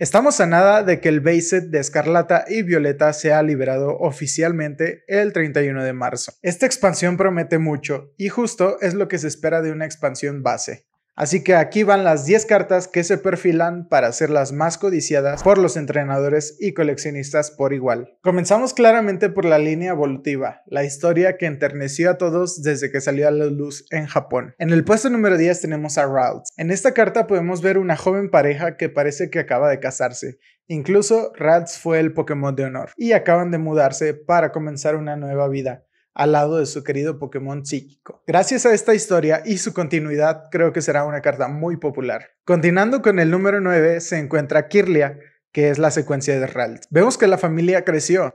Estamos a nada de que el base de Escarlata y Violeta sea liberado oficialmente el 31 de marzo. Esta expansión promete mucho y justo es lo que se espera de una expansión base. Así que aquí van las 10 cartas que se perfilan para ser las más codiciadas por los entrenadores y coleccionistas por igual. Comenzamos claramente por la línea evolutiva, la historia que enterneció a todos desde que salió a la luz en Japón. En el puesto número 10 tenemos a Ralts. En esta carta podemos ver una joven pareja que parece que acaba de casarse. Incluso Rats fue el Pokémon de honor y acaban de mudarse para comenzar una nueva vida al lado de su querido Pokémon psíquico. Gracias a esta historia y su continuidad, creo que será una carta muy popular. Continuando con el número 9, se encuentra Kirlia, que es la secuencia de Ralts. Vemos que la familia creció.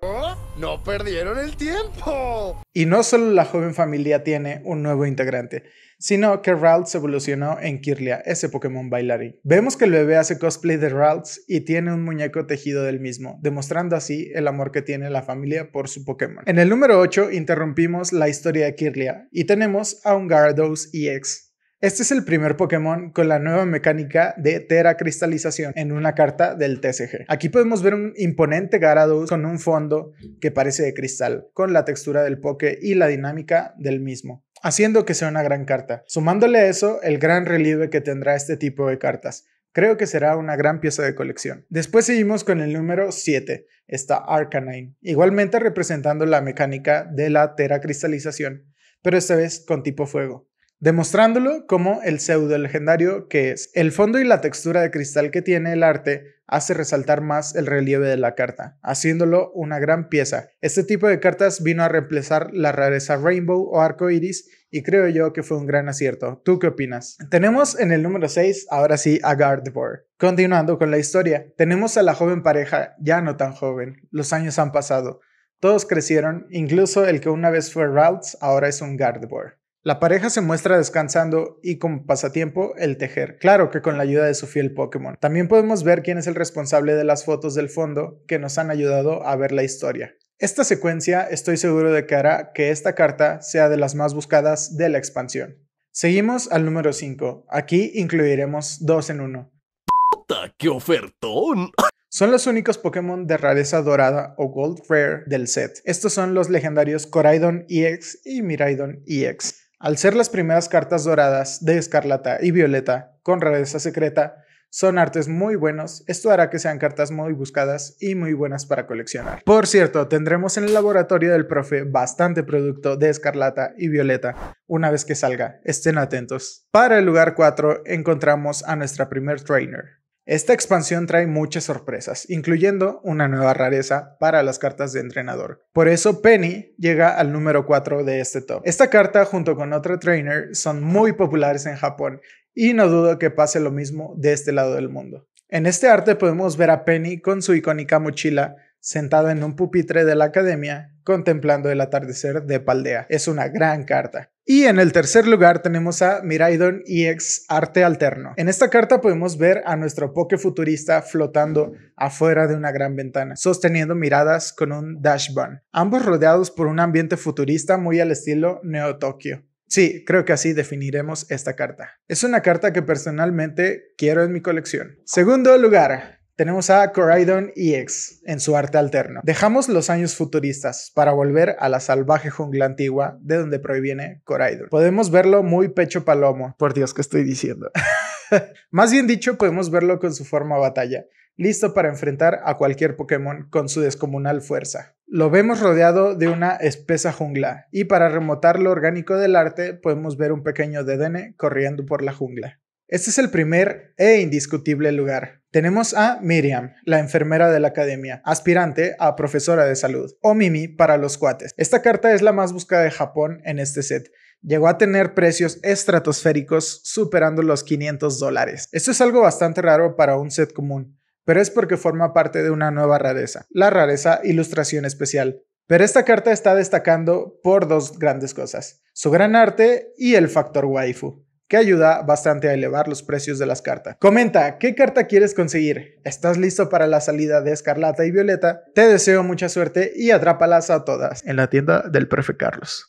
¡No perdieron el tiempo! Y no solo la joven familia tiene un nuevo integrante, sino que Ralts evolucionó en Kirlia, ese Pokémon bailarín. Vemos que el bebé hace cosplay de Ralts y tiene un muñeco tejido del mismo, demostrando así el amor que tiene la familia por su Pokémon. En el número 8 interrumpimos la historia de Kirlia y tenemos a un Gyarados EX, este es el primer Pokémon con la nueva mecánica de teracristalización en una carta del TCG. Aquí podemos ver un imponente Garados con un fondo que parece de cristal, con la textura del Poké y la dinámica del mismo haciendo que sea una gran carta. Sumándole a eso el gran relieve que tendrá este tipo de cartas. Creo que será una gran pieza de colección. Después seguimos con el número 7, está Arcanine, igualmente representando la mecánica de la teracristalización, pero esta vez con tipo fuego demostrándolo como el pseudo legendario que es. El fondo y la textura de cristal que tiene el arte hace resaltar más el relieve de la carta, haciéndolo una gran pieza. Este tipo de cartas vino a reemplazar la rareza Rainbow o Arco Iris y creo yo que fue un gran acierto. ¿Tú qué opinas? Tenemos en el número 6, ahora sí, a Gardevoir. Continuando con la historia, tenemos a la joven pareja, ya no tan joven, los años han pasado. Todos crecieron, incluso el que una vez fue Ralts ahora es un Gardevoir. La pareja se muestra descansando y como pasatiempo el tejer, claro que con la ayuda de su fiel Pokémon. También podemos ver quién es el responsable de las fotos del fondo que nos han ayudado a ver la historia. Esta secuencia estoy seguro de que hará que esta carta sea de las más buscadas de la expansión. Seguimos al número 5. Aquí incluiremos dos en uno. ¡Qué ofertón! Son los únicos Pokémon de rareza dorada o Gold Rare del set. Estos son los legendarios Coraidon EX y Miraidon EX. Al ser las primeras cartas doradas de escarlata y violeta con rareza secreta, son artes muy buenos, esto hará que sean cartas muy buscadas y muy buenas para coleccionar. Por cierto, tendremos en el laboratorio del profe bastante producto de escarlata y violeta una vez que salga, estén atentos. Para el lugar 4 encontramos a nuestra primer trainer, esta expansión trae muchas sorpresas, incluyendo una nueva rareza para las cartas de entrenador. Por eso Penny llega al número 4 de este top. Esta carta junto con otro trainer son muy populares en Japón y no dudo que pase lo mismo de este lado del mundo. En este arte podemos ver a Penny con su icónica mochila sentado en un pupitre de la academia, contemplando el atardecer de Paldea. Es una gran carta. Y en el tercer lugar tenemos a Miraidon EX Arte Alterno. En esta carta podemos ver a nuestro poke futurista flotando afuera de una gran ventana, sosteniendo miradas con un dashboard ambos rodeados por un ambiente futurista muy al estilo Neo Tokyo. Sí, creo que así definiremos esta carta. Es una carta que personalmente quiero en mi colección. Segundo lugar, tenemos a Coraidon EX en su arte alterno. Dejamos los años futuristas para volver a la salvaje jungla antigua de donde proviene Coraidon. Podemos verlo muy pecho palomo. Por Dios, ¿qué estoy diciendo? Más bien dicho, podemos verlo con su forma batalla, listo para enfrentar a cualquier Pokémon con su descomunal fuerza. Lo vemos rodeado de una espesa jungla, y para remotar lo orgánico del arte podemos ver un pequeño dedene corriendo por la jungla. Este es el primer e indiscutible lugar, tenemos a Miriam, la enfermera de la academia, aspirante a profesora de salud, o Mimi para los cuates. Esta carta es la más buscada de Japón en este set. Llegó a tener precios estratosféricos superando los 500 dólares. Esto es algo bastante raro para un set común, pero es porque forma parte de una nueva rareza, la rareza ilustración especial. Pero esta carta está destacando por dos grandes cosas, su gran arte y el factor waifu que ayuda bastante a elevar los precios de las cartas. Comenta, ¿qué carta quieres conseguir? ¿Estás listo para la salida de Escarlata y Violeta? Te deseo mucha suerte y atrápalas a todas en la tienda del Prefe Carlos.